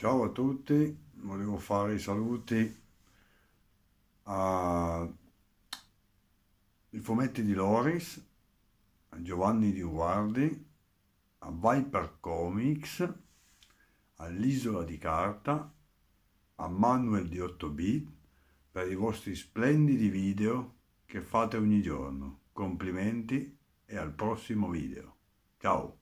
Ciao a tutti, volevo fare i saluti ai Fumetti di Loris, a Giovanni Di Guardi, a Viper Comics, all'Isola di Carta, a Manuel di 8 b per i vostri splendidi video che fate ogni giorno. Complimenti e al prossimo video. Ciao!